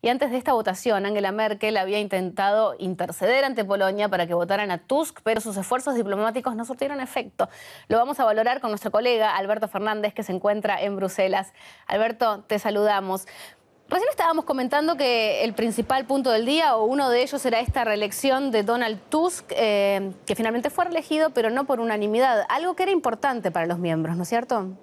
Y antes de esta votación, Angela Merkel había intentado interceder ante Polonia para que votaran a Tusk, pero sus esfuerzos diplomáticos no surtieron efecto. Lo vamos a valorar con nuestro colega Alberto Fernández, que se encuentra en Bruselas. Alberto, te saludamos. Recién estábamos comentando que el principal punto del día, o uno de ellos, era esta reelección de Donald Tusk, eh, que finalmente fue reelegido, pero no por unanimidad, algo que era importante para los miembros, ¿no es cierto?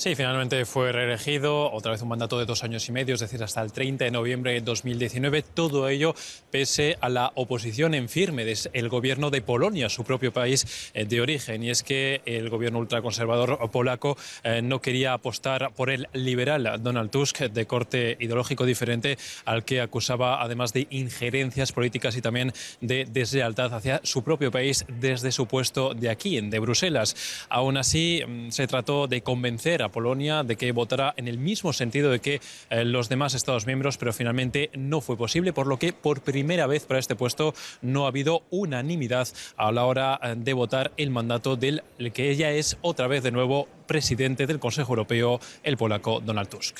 Sí, finalmente fue reelegido, otra vez un mandato de dos años y medio, es decir, hasta el 30 de noviembre de 2019. Todo ello pese a la oposición en firme del gobierno de Polonia, su propio país eh, de origen. Y es que el gobierno ultraconservador polaco eh, no quería apostar por el liberal Donald Tusk, de corte ideológico diferente, al que acusaba además de injerencias políticas y también de deslealtad hacia su propio país desde su puesto de aquí, de Bruselas. Aún así, mm, se trató de convencer a Polonia de que votará en el mismo sentido de que eh, los demás Estados miembros, pero finalmente no fue posible, por lo que por primera vez para este puesto no ha habido unanimidad a la hora eh, de votar el mandato del que ella es otra vez de nuevo presidente del Consejo Europeo, el polaco Donald Tusk.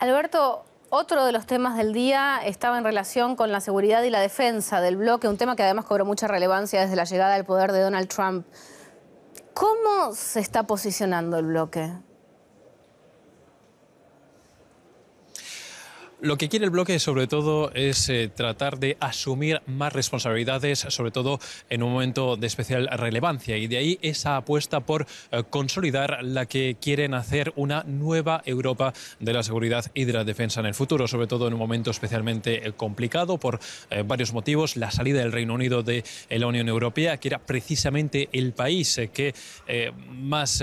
Alberto, otro de los temas del día estaba en relación con la seguridad y la defensa del bloque, un tema que además cobró mucha relevancia desde la llegada al poder de Donald Trump. ¿Cómo se está posicionando el bloque? Lo que quiere el bloque sobre todo es eh, tratar de asumir más responsabilidades, sobre todo en un momento de especial relevancia. Y de ahí esa apuesta por eh, consolidar la que quieren hacer una nueva Europa de la seguridad y de la defensa en el futuro, sobre todo en un momento especialmente eh, complicado por varios motivos. La salida del Reino Unido de la Unión Europea, que era precisamente el país que más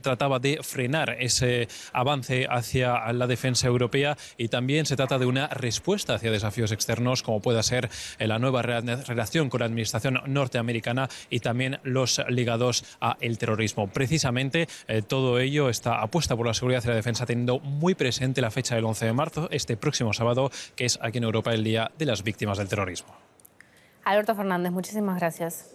trataba de frenar ese avance hacia la defensa europea y también se trata de una respuesta hacia desafíos externos como pueda ser la nueva relación con la administración norteamericana y también los ligados al terrorismo. Precisamente eh, todo ello está apuesta por la seguridad y la defensa teniendo muy presente la fecha del 11 de marzo, este próximo sábado, que es aquí en Europa el Día de las Víctimas del Terrorismo. Alberto Fernández, muchísimas gracias.